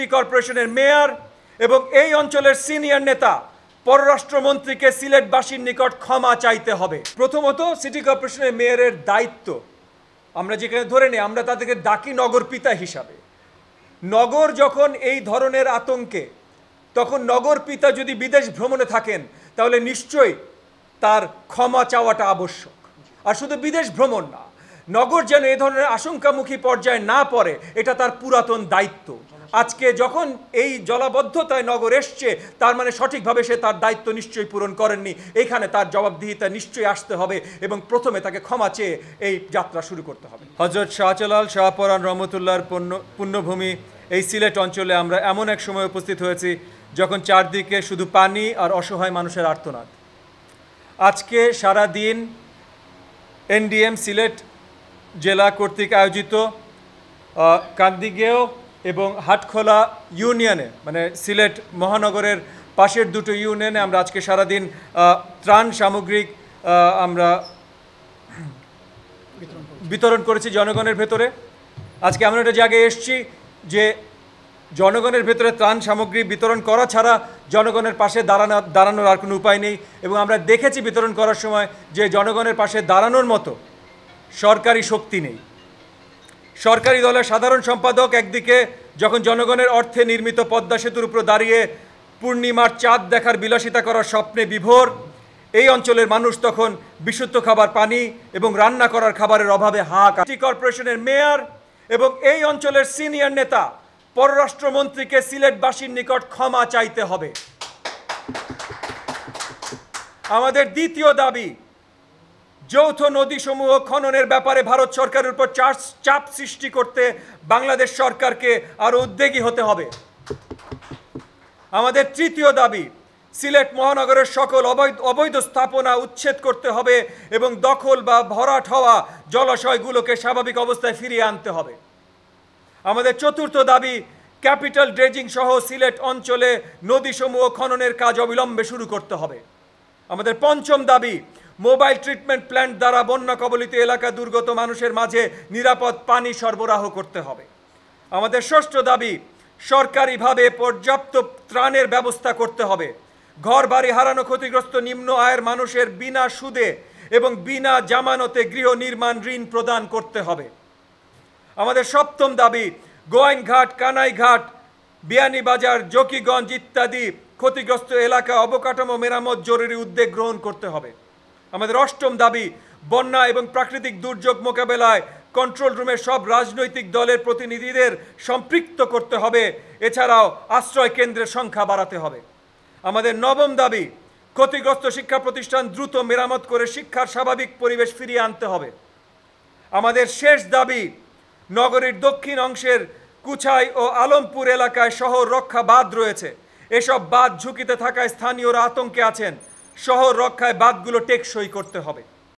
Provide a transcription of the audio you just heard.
city কর্পোরেশনের mayor এবং এই অঞ্চলের সিনিয়র নেতা পররাষ্ট্রমন্ত্রীকে সিলেটবাসীর নিকট ক্ষমা চাইতে হবে প্রথমত সিটি কর্পোরেশনের মেয়রের দায়িত্ব আমরা যেখানে ধরে নিই আমরা তাদেরকে ডাকি নগর পিতা হিসাবে নগর যখন এই ধরনের আতঙ্কে তখন নগর পিতা যদি বিদেশ ভ্রমণে থাকেন তাহলে নিশ্চয়ই তার ক্ষমা চাওয়াটা আবশ্যক আর শুধু বিদেশ ভ্রমণ না নগর যেন এ ধরনের আশঙ্কামুখী পর্যায়ে না পড়ে এটা তার পুরাতন দায়িত্ব আজকে যখন এই জলাবদ্ধতায় নগর এসছে তার মানে সঠিকভাবে সে তার দায়িত্ব নিশ্চয়ই পূরণ করেননি এখানে তার জবাবদিহিতা নিশ্চয়ই আসতে হবে এবং প্রথমে তাকে ক্ষমা চেয়ে এই যাত্রা শুরু করতে হবে হজরত শাহজালাল শাহপরান রহমতুল্লাহর পণ্য পুণ্যভূমি এই সিলেট অঞ্চলে আমরা এমন এক সময় উপস্থিত হয়েছি যখন চারদিকে শুধু পানি আর অসহায় মানুষের আর্তনাদ আজকে সারা দিন এনডিএম সিলেট জেলা কর্তৃক আয়োজিত কান্দিগেও এবং হাটখোলা ইউনিয়নে মানে সিলেট মহানগরের পাশের দুটো ইউনিয়নে আমরা আজকে সারাদিন ত্রাণ সামগ্রিক আমরা বিতরণ করেছি জনগণের ভেতরে আজকে আমরা একটা জায়গায় এসছি যে জনগণের ভেতরে ত্রাণ সামগ্রী বিতরণ করা ছাড়া জনগণের পাশে দাঁড়ানো দাঁড়ানোর আর কোনো উপায় নেই এবং আমরা দেখেছি বিতরণ করার সময় যে জনগণের পাশে দাঁড়ানোর মতো সরকারি শক্তি নেই সরকারি দলের সাধারণ সম্পাদক একদিকে যখন জনগণের অর্থে নির্মিত পদ্মা সেতুর উপর দাঁড়িয়ে পূর্ণিমার চাঁদ দেখার বিলাসিতা করার স্বপ্নে বিভোর এই অঞ্চলের মানুষ তখন বিশুদ্ধ খাবার পানি এবং রান্না করার খাবারের অভাবে হাহাকার সিটি কর্পোরেশনের মেয়র এবং এই অঞ্চলের সিনিয়র নেতা পররাষ্ট্রমন্ত্রীকে সিলেটবাসীর নিকট ক্ষমা চাইতে হবে আমাদের দ্বিতীয় দাবি যৌথ নদীসমূহ খননের ব্যাপারে ভারত সরকারের উপর চাপ সৃষ্টি করতে বাংলাদেশ সরকারকে আরও উদ্যোগী হতে হবে আমাদের তৃতীয় দাবি সিলেট মহানগরের সকল অবৈধ অবৈধ স্থাপনা উচ্ছেদ করতে হবে এবং দখল বা ভরাট হওয়া জলাশয়গুলোকে স্বাভাবিক অবস্থায় ফিরিয়ে আনতে হবে আমাদের চতুর্থ দাবি ক্যাপিটাল ড্রেজিং সহ সিলেট অঞ্চলে নদীসমূহ খননের কাজ অবিলম্বে শুরু করতে হবে আমাদের পঞ্চম দাবি মোবাইল ট্রিটমেন্ট প্ল্যান্ট দ্বারা বন্যা কবলিত এলাকা দুর্গত মানুষের মাঝে নিরাপদ পানি সরবরাহ করতে হবে আমাদের ষষ্ঠ দাবি সরকারিভাবে পর্যাপ্ত ত্রাণের ব্যবস্থা করতে হবে ঘর বাড়ি হারানো ক্ষতিগ্রস্ত নিম্ন আয়ের মানুষের বিনা সুদে এবং বিনা জামানতে গৃহ নির্মাণ ঋণ প্রদান করতে হবে আমাদের সপ্তম দাবি গোয়াইনঘাট কানাইঘাট বিয়ানীবাজার জকিগঞ্জ ইত্যাদি ক্ষতিগ্রস্ত এলাকা অবকাঠামো মেরামত জরুরি উদ্যোগ গ্রহণ করতে হবে আমাদের অষ্টম দাবি বন্যা এবং প্রাকৃতিক দুর্যোগ মোকাবেলায় কন্ট্রোল রুমে সব রাজনৈতিক দলের প্রতিনিধিদের সম্পৃক্ত করতে হবে এছাড়াও আশ্রয় কেন্দ্রের সংখ্যা বাড়াতে হবে আমাদের নবম দাবি ক্ষতিগ্রস্ত শিক্ষা প্রতিষ্ঠান দ্রুত মেরামত করে শিক্ষার স্বাভাবিক পরিবেশ ফিরিয়ে আনতে হবে আমাদের শেষ দাবি নগরীর দক্ষিণ অংশের কুছাই ও আলমপুর এলাকায় শহর রক্ষা বাদ রয়েছে এসব বাদ ঝুঁকিতে থাকায় স্থানীয়রা আতঙ্কে আছেন শহর রক্ষায় বাদগুলো টেকসই করতে হবে